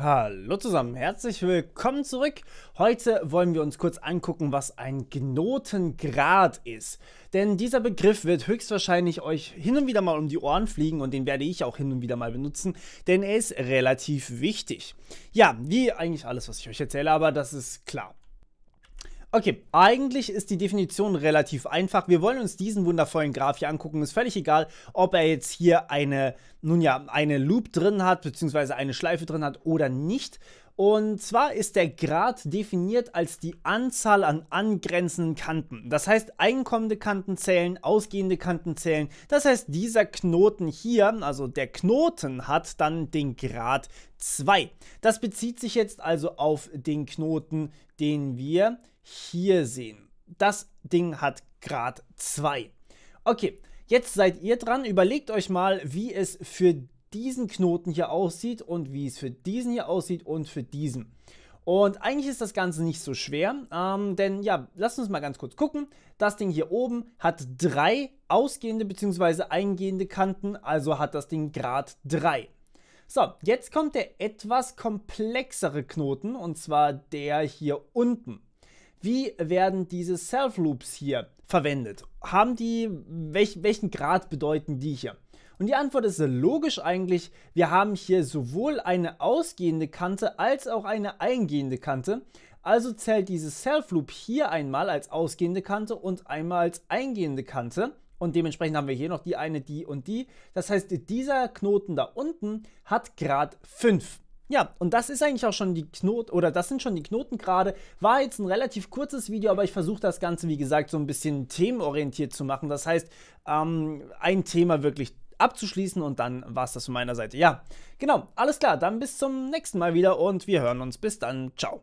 Hallo zusammen, herzlich willkommen zurück. Heute wollen wir uns kurz angucken, was ein Gnotengrad ist. Denn dieser Begriff wird höchstwahrscheinlich euch hin und wieder mal um die Ohren fliegen und den werde ich auch hin und wieder mal benutzen, denn er ist relativ wichtig. Ja, wie eigentlich alles, was ich euch erzähle, aber das ist klar. Okay, eigentlich ist die Definition relativ einfach. Wir wollen uns diesen wundervollen Graph hier angucken. Ist völlig egal, ob er jetzt hier eine, nun ja, eine Loop drin hat, beziehungsweise eine Schleife drin hat oder nicht. Und zwar ist der Grad definiert als die Anzahl an angrenzenden Kanten. Das heißt, einkommende Kanten zählen, ausgehende Kanten zählen. Das heißt, dieser Knoten hier, also der Knoten, hat dann den Grad 2. Das bezieht sich jetzt also auf den Knoten, den wir hier sehen. Das Ding hat Grad 2. Okay, jetzt seid ihr dran. Überlegt euch mal, wie es für diesen Knoten hier aussieht und wie es für diesen hier aussieht und für diesen. Und eigentlich ist das Ganze nicht so schwer, ähm, denn ja, lasst uns mal ganz kurz gucken. Das Ding hier oben hat drei ausgehende bzw. eingehende Kanten, also hat das Ding Grad 3. So, jetzt kommt der etwas komplexere Knoten und zwar der hier unten. Wie werden diese Self-Loops hier verwendet? Haben die, welch, welchen Grad bedeuten die hier? Und die Antwort ist logisch eigentlich. Wir haben hier sowohl eine ausgehende Kante als auch eine eingehende Kante. Also zählt dieses Self-Loop hier einmal als ausgehende Kante und einmal als eingehende Kante. Und dementsprechend haben wir hier noch die eine, die und die. Das heißt, dieser Knoten da unten hat Grad 5. Ja, und das ist eigentlich auch schon die Knoten, oder das sind schon die Knoten gerade. War jetzt ein relativ kurzes Video, aber ich versuche das Ganze, wie gesagt, so ein bisschen themenorientiert zu machen. Das heißt, ähm, ein Thema wirklich abzuschließen und dann war es das von meiner Seite. Ja, genau, alles klar, dann bis zum nächsten Mal wieder und wir hören uns. Bis dann, ciao.